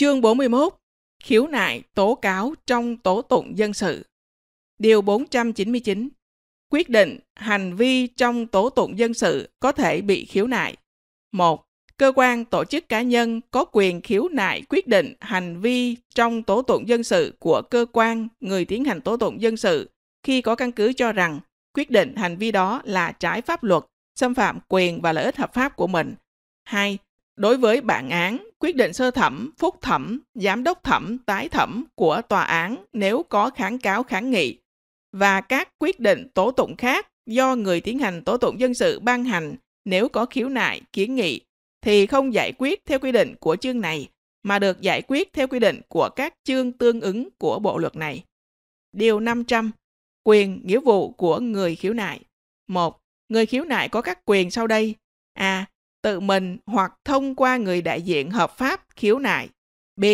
Chương 41 Khiếu nại tố cáo trong tố tụng dân sự Điều 499 Quyết định hành vi trong tố tụng dân sự có thể bị khiếu nại 1. Cơ quan tổ chức cá nhân có quyền khiếu nại quyết định hành vi trong tố tụng dân sự của cơ quan người tiến hành tố tụng dân sự khi có căn cứ cho rằng quyết định hành vi đó là trái pháp luật, xâm phạm quyền và lợi ích hợp pháp của mình. 2. Đối với bản án quyết định sơ thẩm, phúc thẩm, giám đốc thẩm, tái thẩm của tòa án nếu có kháng cáo kháng nghị và các quyết định tố tụng khác do người tiến hành tố tụng dân sự ban hành nếu có khiếu nại, kiến nghị thì không giải quyết theo quy định của chương này mà được giải quyết theo quy định của các chương tương ứng của bộ luật này. Điều 500. Quyền, nghĩa vụ của người khiếu nại. 1. Người khiếu nại có các quyền sau đây. A tự mình hoặc thông qua người đại diện hợp pháp khiếu nại. B.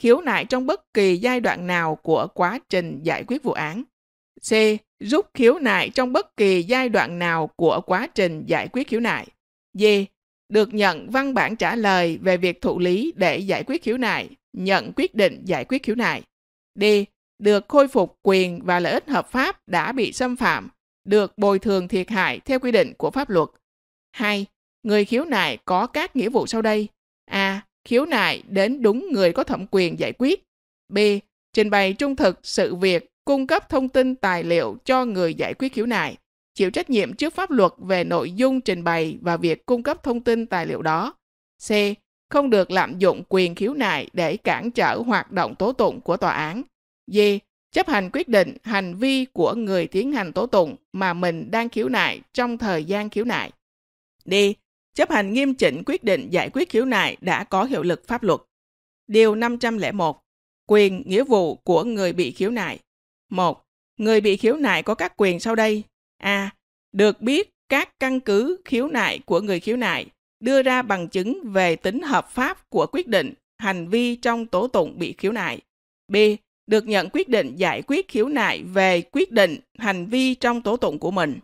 Khiếu nại trong bất kỳ giai đoạn nào của quá trình giải quyết vụ án. C. Rút khiếu nại trong bất kỳ giai đoạn nào của quá trình giải quyết khiếu nại. D. Được nhận văn bản trả lời về việc thụ lý để giải quyết khiếu nại, nhận quyết định giải quyết khiếu nại. D. Được khôi phục quyền và lợi ích hợp pháp đã bị xâm phạm, được bồi thường thiệt hại theo quy định của pháp luật. 2 người khiếu nại có các nghĩa vụ sau đây. A. Khiếu nại đến đúng người có thẩm quyền giải quyết. B. Trình bày trung thực sự việc, cung cấp thông tin tài liệu cho người giải quyết khiếu nại, chịu trách nhiệm trước pháp luật về nội dung trình bày và việc cung cấp thông tin tài liệu đó. C. Không được lạm dụng quyền khiếu nại để cản trở hoạt động tố tụng của tòa án. D. Chấp hành quyết định hành vi của người tiến hành tố tụng mà mình đang khiếu nại trong thời gian khiếu nại. D chấp hành nghiêm chỉnh quyết định giải quyết khiếu nại đã có hiệu lực pháp luật. Điều 501. Quyền, nghĩa vụ của người bị khiếu nại. 1. Người bị khiếu nại có các quyền sau đây. A. Được biết các căn cứ khiếu nại của người khiếu nại, đưa ra bằng chứng về tính hợp pháp của quyết định, hành vi trong tố tụng bị khiếu nại. B. Được nhận quyết định giải quyết khiếu nại về quyết định, hành vi trong tố tụng của mình.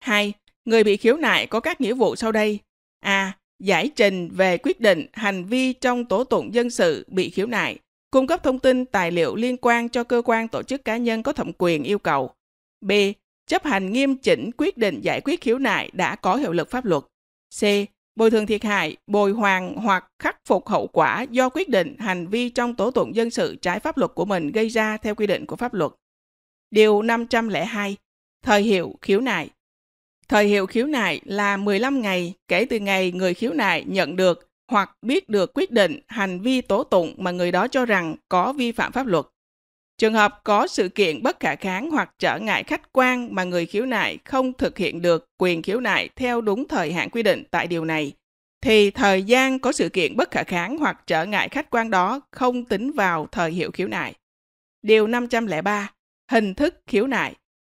2 người bị khiếu nại có các nghĩa vụ sau đây. A. Giải trình về quyết định, hành vi trong tố tụng dân sự bị khiếu nại, cung cấp thông tin, tài liệu liên quan cho cơ quan tổ chức cá nhân có thẩm quyền yêu cầu. B. Chấp hành nghiêm chỉnh quyết định giải quyết khiếu nại đã có hiệu lực pháp luật. C. Bồi thường thiệt hại, bồi hoàn hoặc khắc phục hậu quả do quyết định hành vi trong tố tụng dân sự trái pháp luật của mình gây ra theo quy định của pháp luật. Điều 502. Thời hiệu khiếu nại Thời hiệu khiếu nại là 15 ngày kể từ ngày người khiếu nại nhận được hoặc biết được quyết định hành vi tố tụng mà người đó cho rằng có vi phạm pháp luật. Trường hợp có sự kiện bất khả kháng hoặc trở ngại khách quan mà người khiếu nại không thực hiện được quyền khiếu nại theo đúng thời hạn quy định tại điều này, thì thời gian có sự kiện bất khả kháng hoặc trở ngại khách quan đó không tính vào thời hiệu khiếu nại. Điều 503. Hình thức khiếu nại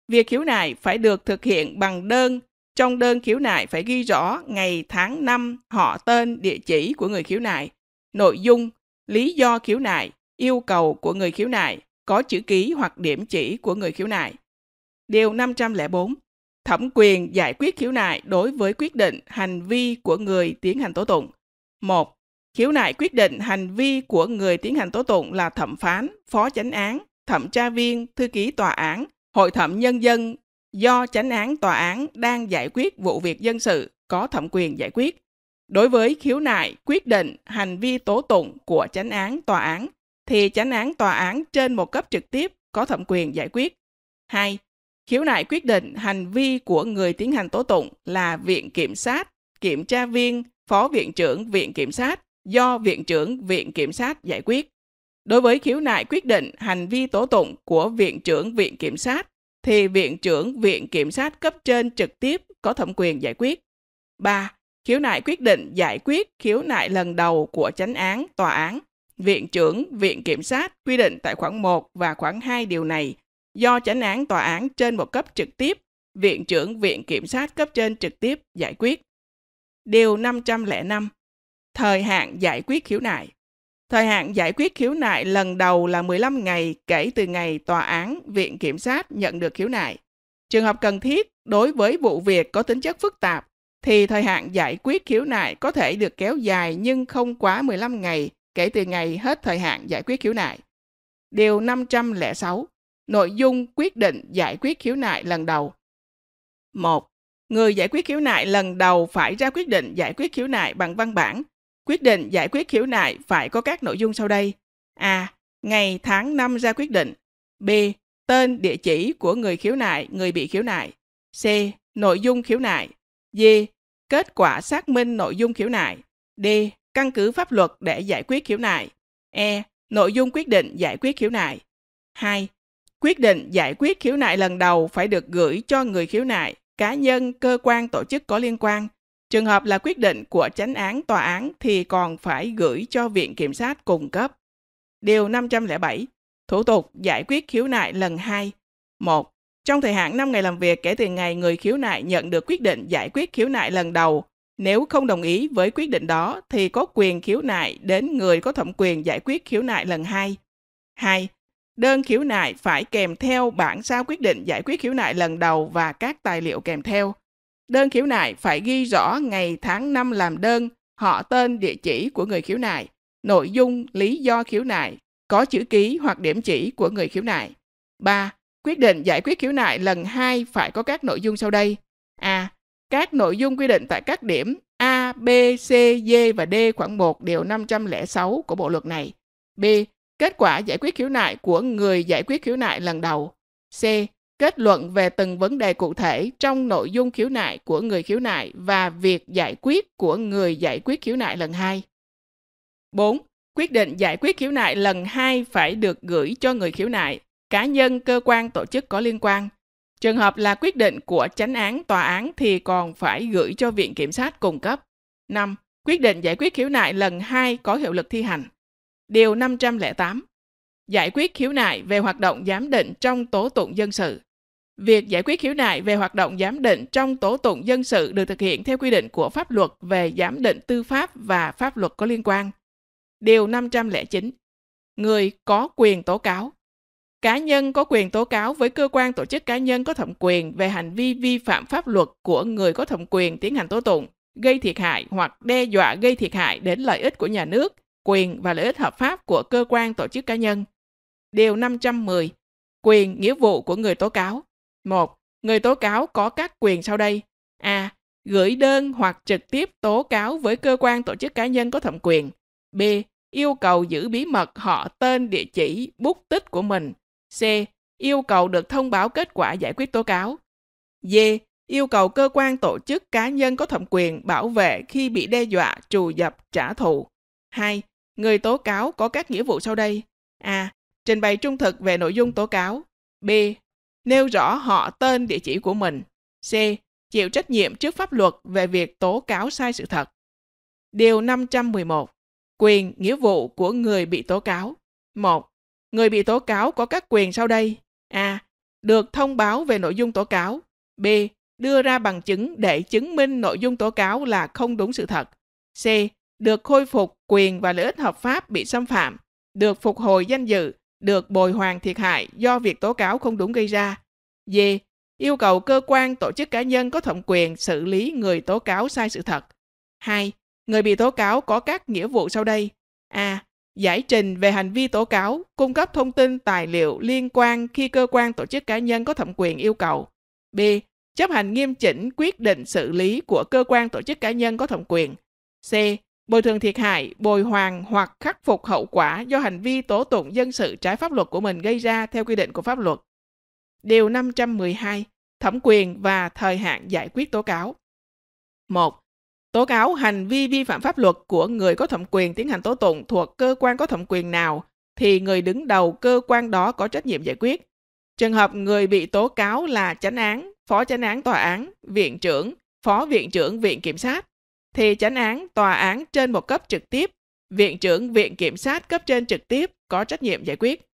Việc khiếu nại phải được thực hiện bằng đơn. Trong đơn khiếu nại phải ghi rõ ngày, tháng, năm, họ tên, địa chỉ của người khiếu nại, nội dung, lý do khiếu nại, yêu cầu của người khiếu nại, có chữ ký hoặc điểm chỉ của người khiếu nại. Điều 504. Thẩm quyền giải quyết khiếu nại đối với quyết định hành vi của người tiến hành tố tụng. 1. Khiếu nại quyết định hành vi của người tiến hành tố tụng là thẩm phán, phó chánh án, thẩm tra viên, thư ký tòa án, Hội thẩm nhân dân do chánh án tòa án đang giải quyết vụ việc dân sự có thẩm quyền giải quyết. Đối với khiếu nại, quyết định, hành vi tố tụng của chánh án tòa án thì chánh án tòa án trên một cấp trực tiếp có thẩm quyền giải quyết. 2. Khiếu nại quyết định hành vi của người tiến hành tố tụng là viện kiểm sát, kiểm tra viên, phó viện trưởng viện kiểm sát do viện trưởng viện kiểm sát giải quyết. Đối với khiếu nại quyết định hành vi tố tụng của viện trưởng viện kiểm sát thì Viện trưởng Viện Kiểm sát cấp trên trực tiếp có thẩm quyền giải quyết. 3. Khiếu nại quyết định giải quyết khiếu nại lần đầu của chánh án, tòa án, Viện trưởng Viện Kiểm sát quy định tại khoản 1 và khoản 2 điều này do chánh án tòa án trên một cấp trực tiếp, Viện trưởng Viện Kiểm sát cấp trên trực tiếp giải quyết. Điều 505 Thời hạn giải quyết khiếu nại Thời hạn giải quyết khiếu nại lần đầu là 15 ngày kể từ ngày tòa án, viện kiểm sát nhận được khiếu nại. Trường hợp cần thiết đối với vụ việc có tính chất phức tạp thì thời hạn giải quyết khiếu nại có thể được kéo dài nhưng không quá 15 ngày kể từ ngày hết thời hạn giải quyết khiếu nại. Điều 506. Nội dung quyết định giải quyết khiếu nại lần đầu. 1. Người giải quyết khiếu nại lần đầu phải ra quyết định giải quyết khiếu nại bằng văn bản Quyết định giải quyết khiếu nại phải có các nội dung sau đây. A. Ngày tháng năm ra quyết định. B. Tên, địa chỉ của người khiếu nại, người bị khiếu nại. C. Nội dung khiếu nại. D. Kết quả xác minh nội dung khiếu nại. D. Căn cứ pháp luật để giải quyết khiếu nại. E. Nội dung quyết định giải quyết khiếu nại. 2. Quyết định giải quyết khiếu nại lần đầu phải được gửi cho người khiếu nại, cá nhân, cơ quan, tổ chức có liên quan Trường hợp là quyết định của chánh án tòa án thì còn phải gửi cho Viện Kiểm sát cung cấp. Điều 507. Thủ tục giải quyết khiếu nại lần 2. 1. Trong thời hạn 5 ngày làm việc kể từ ngày người khiếu nại nhận được quyết định giải quyết khiếu nại lần đầu, nếu không đồng ý với quyết định đó thì có quyền khiếu nại đến người có thẩm quyền giải quyết khiếu nại lần 2. 2. Đơn khiếu nại phải kèm theo bản sao quyết định giải quyết khiếu nại lần đầu và các tài liệu kèm theo. Đơn khiếu nại phải ghi rõ ngày tháng năm làm đơn, họ tên, địa chỉ của người khiếu nại, nội dung, lý do khiếu nại, có chữ ký hoặc điểm chỉ của người khiếu nại. 3. Quyết định giải quyết khiếu nại lần 2 phải có các nội dung sau đây. A. Các nội dung quy định tại các điểm A, B, C, D và D khoảng 1 điều 506 của bộ luật này. B. Kết quả giải quyết khiếu nại của người giải quyết khiếu nại lần đầu. C kết luận về từng vấn đề cụ thể trong nội dung khiếu nại của người khiếu nại và việc giải quyết của người giải quyết khiếu nại lần 2. 4. Quyết định giải quyết khiếu nại lần 2 phải được gửi cho người khiếu nại, cá nhân, cơ quan, tổ chức có liên quan. Trường hợp là quyết định của chánh án, tòa án thì còn phải gửi cho viện kiểm sát cung cấp. 5. Quyết định giải quyết khiếu nại lần 2 có hiệu lực thi hành. Điều 508 giải quyết khiếu nại về hoạt động giám định trong tố tụng dân sự. Việc giải quyết khiếu nại về hoạt động giám định trong tố tụng dân sự được thực hiện theo quy định của pháp luật về giám định tư pháp và pháp luật có liên quan. Điều 509. Người có quyền tố cáo. Cá nhân có quyền tố cáo với cơ quan tổ chức cá nhân có thẩm quyền về hành vi vi phạm pháp luật của người có thẩm quyền tiến hành tố tụng, gây thiệt hại hoặc đe dọa gây thiệt hại đến lợi ích của nhà nước, quyền và lợi ích hợp pháp của cơ quan tổ chức cá nhân điều 510, quyền, nghĩa vụ của người tố cáo. 1. Người tố cáo có các quyền sau đây. A. Gửi đơn hoặc trực tiếp tố cáo với cơ quan tổ chức cá nhân có thẩm quyền. B. Yêu cầu giữ bí mật họ tên, địa chỉ, bút tích của mình. C. Yêu cầu được thông báo kết quả giải quyết tố cáo. D. Yêu cầu cơ quan tổ chức cá nhân có thẩm quyền bảo vệ khi bị đe dọa, trù dập, trả thù. 2. Người tố cáo có các nghĩa vụ sau đây. A trình bày trung thực về nội dung tố cáo. B. Nêu rõ họ tên địa chỉ của mình. C. Chịu trách nhiệm trước pháp luật về việc tố cáo sai sự thật. Điều 511. Quyền, nghĩa vụ của người bị tố cáo. 1. Người bị tố cáo có các quyền sau đây. A. Được thông báo về nội dung tố cáo. B. Đưa ra bằng chứng để chứng minh nội dung tố cáo là không đúng sự thật. C. Được khôi phục quyền và lợi ích hợp pháp bị xâm phạm. Được phục hồi danh dự được bồi hoàn thiệt hại do việc tố cáo không đúng gây ra. D. Yêu cầu cơ quan, tổ chức cá nhân có thẩm quyền xử lý người tố cáo sai sự thật. 2. Người bị tố cáo có các nghĩa vụ sau đây. A. Giải trình về hành vi tố cáo, cung cấp thông tin, tài liệu liên quan khi cơ quan, tổ chức cá nhân có thẩm quyền yêu cầu. B. Chấp hành nghiêm chỉnh quyết định xử lý của cơ quan, tổ chức cá nhân có thẩm quyền. C bồi thường thiệt hại, bồi hoàn hoặc khắc phục hậu quả do hành vi tố tụng dân sự trái pháp luật của mình gây ra theo quy định của pháp luật. Điều 512. Thẩm quyền và thời hạn giải quyết tố cáo. 1. Tố cáo hành vi vi phạm pháp luật của người có thẩm quyền tiến hành tố tụng thuộc cơ quan có thẩm quyền nào thì người đứng đầu cơ quan đó có trách nhiệm giải quyết. Trường hợp người bị tố cáo là chánh án, phó chánh án tòa án, viện trưởng, phó viện trưởng viện kiểm sát thì chánh án, tòa án trên một cấp trực tiếp, viện trưởng viện kiểm sát cấp trên trực tiếp có trách nhiệm giải quyết.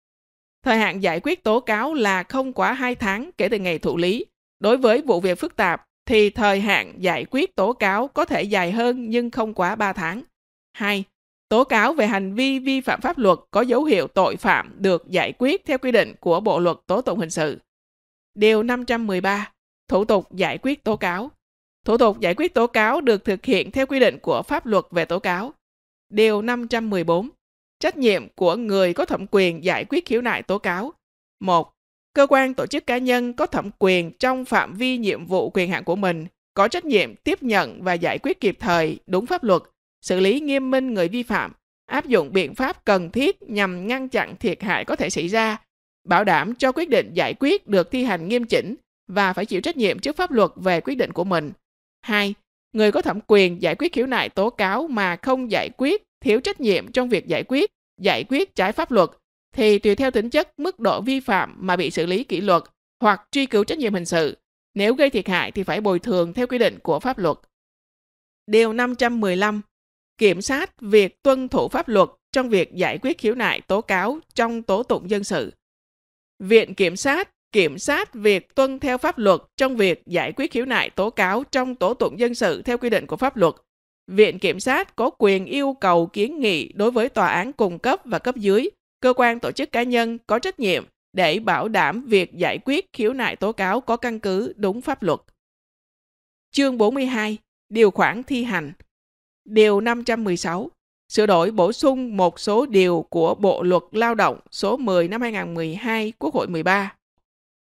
Thời hạn giải quyết tố cáo là không quá 2 tháng kể từ ngày thụ lý. Đối với vụ việc phức tạp thì thời hạn giải quyết tố cáo có thể dài hơn nhưng không quá 3 tháng. 2. Tố cáo về hành vi vi phạm pháp luật có dấu hiệu tội phạm được giải quyết theo quy định của Bộ luật Tố tụng hình sự. Điều 513. Thủ tục giải quyết tố cáo. Thủ tục giải quyết tố cáo được thực hiện theo quy định của pháp luật về tố cáo. Điều 514. Trách nhiệm của người có thẩm quyền giải quyết khiếu nại tố cáo. 1. Cơ quan tổ chức cá nhân có thẩm quyền trong phạm vi nhiệm vụ quyền hạn của mình có trách nhiệm tiếp nhận và giải quyết kịp thời đúng pháp luật, xử lý nghiêm minh người vi phạm, áp dụng biện pháp cần thiết nhằm ngăn chặn thiệt hại có thể xảy ra, bảo đảm cho quyết định giải quyết được thi hành nghiêm chỉnh và phải chịu trách nhiệm trước pháp luật về quyết định của mình 2. Người có thẩm quyền giải quyết khiếu nại tố cáo mà không giải quyết, thiếu trách nhiệm trong việc giải quyết, giải quyết trái pháp luật thì tùy theo tính chất mức độ vi phạm mà bị xử lý kỷ luật hoặc truy cứu trách nhiệm hình sự. Nếu gây thiệt hại thì phải bồi thường theo quy định của pháp luật. Điều 515. Kiểm sát việc tuân thủ pháp luật trong việc giải quyết khiếu nại tố cáo trong tố tụng dân sự. Viện Kiểm sát kiểm sát việc tuân theo pháp luật trong việc giải quyết khiếu nại tố cáo trong tố tụng dân sự theo quy định của pháp luật. Viện Kiểm sát có quyền yêu cầu kiến nghị đối với tòa án cung cấp và cấp dưới, cơ quan tổ chức cá nhân có trách nhiệm để bảo đảm việc giải quyết khiếu nại tố cáo có căn cứ đúng pháp luật. Chương 42. Điều khoản thi hành Điều 516 sửa đổi bổ sung một số điều của Bộ luật Lao động số 10 năm 2012 Quốc hội 13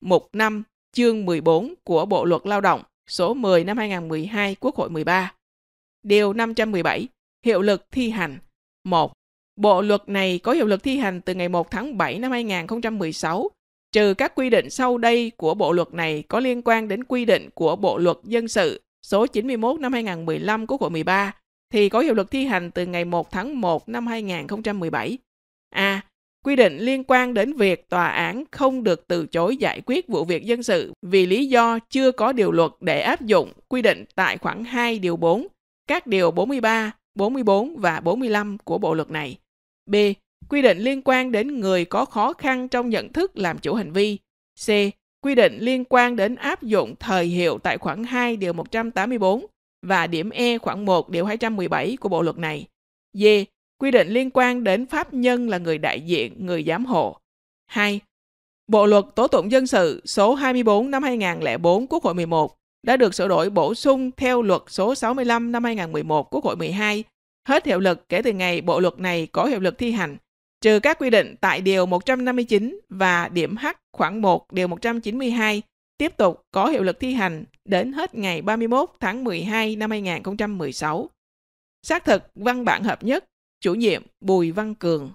mục 5, chương 14 của Bộ Luật Lao động số 10 năm 2012 Quốc hội 13. Điều 517, hiệu lực thi hành. 1. Bộ luật này có hiệu lực thi hành từ ngày 1 tháng 7 năm 2016, trừ các quy định sau đây của bộ luật này có liên quan đến quy định của Bộ luật dân sự số 91 năm 2015 Quốc hội 13 thì có hiệu lực thi hành từ ngày 1 tháng 1 năm 2017. A quy định liên quan đến việc tòa án không được từ chối giải quyết vụ việc dân sự vì lý do chưa có điều luật để áp dụng quy định tại khoản 2 điều 4, các điều 43, 44 và 45 của bộ luật này. B. Quy định liên quan đến người có khó khăn trong nhận thức làm chủ hành vi. C. Quy định liên quan đến áp dụng thời hiệu tại khoản 2 điều 184 và điểm E khoảng 1 điều 217 của bộ luật này. D quy định liên quan đến pháp nhân là người đại diện, người giám hộ. 2. Bộ luật tố tụng dân sự số 24 năm 2004 Quốc hội 11 đã được sửa đổi bổ sung theo luật số 65 năm 2011 Quốc hội 12, hết hiệu lực kể từ ngày bộ luật này có hiệu lực thi hành, trừ các quy định tại Điều 159 và điểm H khoảng 1 Điều 192 tiếp tục có hiệu lực thi hành đến hết ngày 31 tháng 12 năm 2016. Xác thực văn bản hợp nhất Chủ nhiệm Bùi Văn Cường